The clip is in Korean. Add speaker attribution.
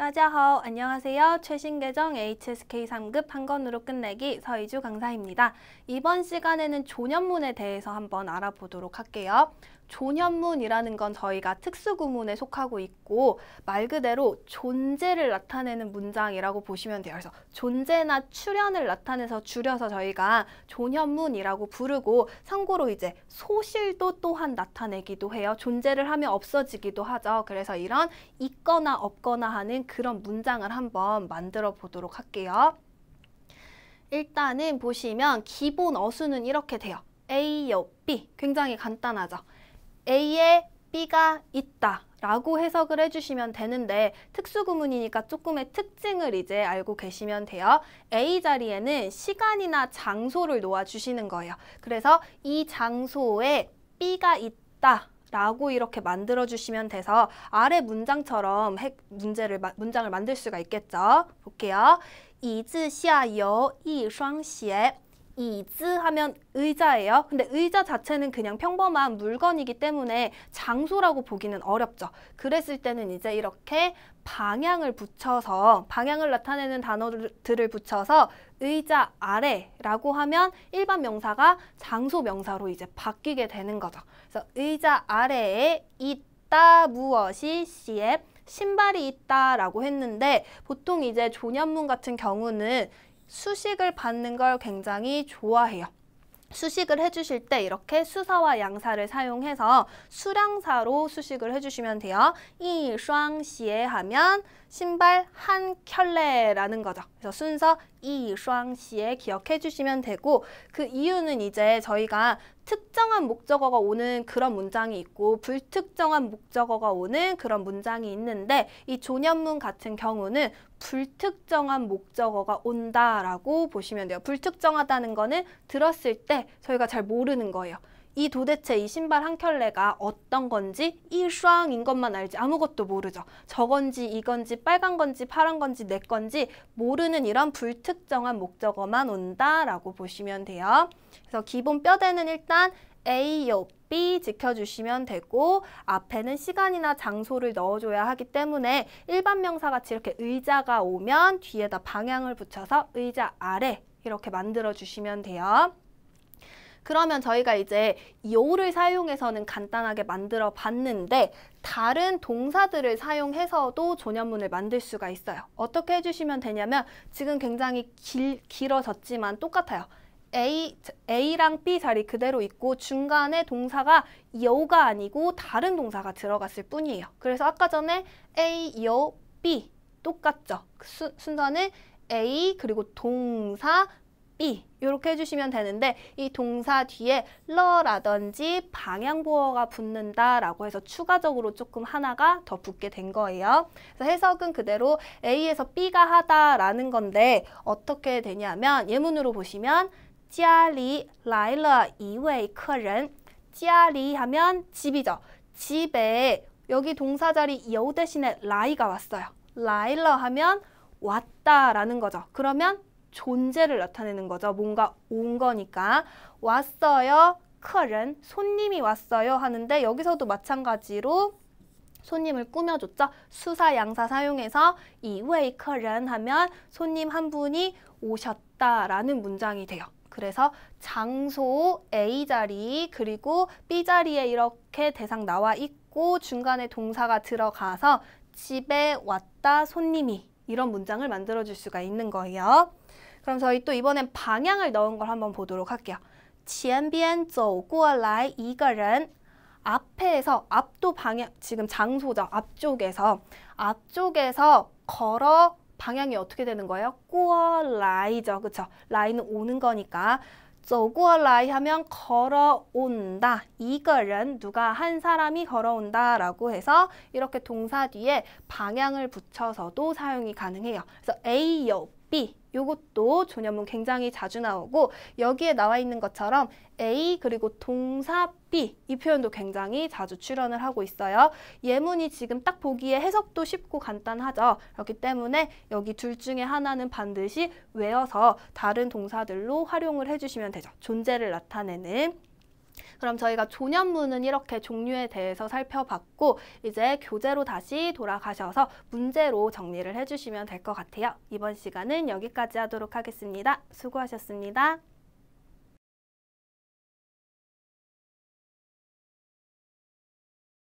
Speaker 1: 따자하오 안녕하세요. 최신 개정 HSK 3급 한 권으로 끝내기 서희주 강사입니다. 이번 시간에는 조년문에 대해서 한번 알아보도록 할게요. 조년문이라는 건 저희가 특수구문에 속하고 있고 말 그대로 존재를 나타내는 문장이라고 보시면 돼요. 그래서 존재나 출현을 나타내서 줄여서 저희가 조년문이라고 부르고 참고로 이제 소실도 또한 나타내기도 해요. 존재를 하면 없어지기도 하죠. 그래서 이런 있거나 없거나 하는 그런 문장을 한번 만들어 보도록 할게요. 일단은 보시면 기본 어수는 이렇게 돼요. A요, B. 굉장히 간단하죠. A에 B가 있다. 라고 해석을 해주시면 되는데 특수구문이니까 조금의 특징을 이제 알고 계시면 돼요. A 자리에는 시간이나 장소를 놓아주시는 거예요. 그래서 이 장소에 B가 있다 라고 이렇게 만들어주시면 돼서 아래 문장처럼 핵 문제를, 문장을 만들 수가 있겠죠. 볼게요. 一字下有一双鞋。 이즈 하면 의자예요. 근데 의자 자체는 그냥 평범한 물건이기 때문에 장소라고 보기는 어렵죠. 그랬을 때는 이제 이렇게 방향을 붙여서 방향을 나타내는 단어들을 붙여서 의자 아래라고 하면 일반 명사가 장소 명사로 이제 바뀌게 되는 거죠. 그래서 의자 아래에 있다 무엇이 시에 신발이 있다라고 했는데 보통 이제 조년문 같은 경우는 수식을 받는 걸 굉장히 좋아해요. 수식을 해주실 때 이렇게 수사와 양사를 사용해서 수량사로 수식을 해주시면 돼요. 이双鞋하면 신발 한 켤레라는 거죠. 그래서 순서 이双시 기억해 주시면 되고 그 이유는 이제 저희가 특정한 목적어가 오는 그런 문장이 있고 불특정한 목적어가 오는 그런 문장이 있는데 이 조년문 같은 경우는 불특정한 목적어가 온다라고 보시면 돼요. 불특정하다는 거는 들었을 때 저희가 잘 모르는 거예요. 이 도대체 이 신발 한 켤레가 어떤 건지 이수왕인 것만 알지 아무것도 모르죠. 저건지 이건지 빨간 건지 파란 건지 내 건지 모르는 이런 불특정한 목적어만 온다라고 보시면 돼요. 그래서 기본 뼈대는 일단 A요, B 지켜주시면 되고 앞에는 시간이나 장소를 넣어줘야 하기 때문에 일반 명사같이 이렇게 의자가 오면 뒤에다 방향을 붙여서 의자 아래 이렇게 만들어주시면 돼요. 그러면 저희가 이제 요를 사용해서는 간단하게 만들어 봤는데 다른 동사들을 사용해서도 조년문을 만들 수가 있어요. 어떻게 해주시면 되냐면 지금 굉장히 길, 길어졌지만 똑같아요. A, A랑 B 자리 그대로 있고 중간에 동사가 요가 아니고 다른 동사가 들어갔을 뿐이에요. 그래서 아까 전에 A, 요, B 똑같죠. 순, 순서는 A 그리고 동사 B 이렇게 해주시면 되는데 이 동사 뒤에 러라든지 방향보어가 붙는다라고 해서 추가적으로 조금 하나가 더 붙게 된 거예요. 그래서 해석은 그대로 A에서 B가 하다라는 건데 어떻게 되냐면 예문으로 보시면 家里来了一位客人家里 하면 집이죠. 집에 여기 동사 자리 여우 대신에 라이가 왔어요. 라일러 하면 왔다라는 거죠. 그러면 존재를 나타내는 거죠. 뭔가 온 거니까 왔어요. 客人, 손님이 왔어요 하는데 여기서도 마찬가지로 손님을 꾸며줬죠. 수사 양사 사용해서 이웨이 客人 하면 손님 한 분이 오셨다라는 문장이 돼요. 그래서 장소 A 자리 그리고 B 자리에 이렇게 대상 나와 있고 중간에 동사가 들어가서 집에 왔다 손님이 이런 문장을 만들어줄 수가 있는 거예요. 그럼 저희 또 이번엔 방향을 넣은 걸 한번 보도록 할게요. 前边走过来一个人 앞에서 앞도 방향 지금 장소죠 앞쪽에서 앞쪽에서 걸어 방향이 어떻게 되는 거예요? 꾸어 라이죠 그쵸 라이는 오는 거니까 走过来 하면 걸어온다. 이거는 누가 한 사람이 걸어온다 라고 해서 이렇게 동사 뒤에 방향을 붙여서도 사용이 가능해요. 그래서 A역 B 이것도존념문 굉장히 자주 나오고 여기에 나와 있는 것처럼 A 그리고 동사 B 이 표현도 굉장히 자주 출연을 하고 있어요. 예문이 지금 딱 보기에 해석도 쉽고 간단하죠. 그렇기 때문에 여기 둘 중에 하나는 반드시 외워서 다른 동사들로 활용을 해주시면 되죠. 존재를 나타내는 그럼 저희가 조년문은 이렇게 종류에 대해서 살펴봤고 이제 교재로 다시 돌아가셔서 문제로 정리를 해주시면 될 것 같아요. 이번 시간은 여기까지 하도록 하겠습니다. 수고하셨습니다.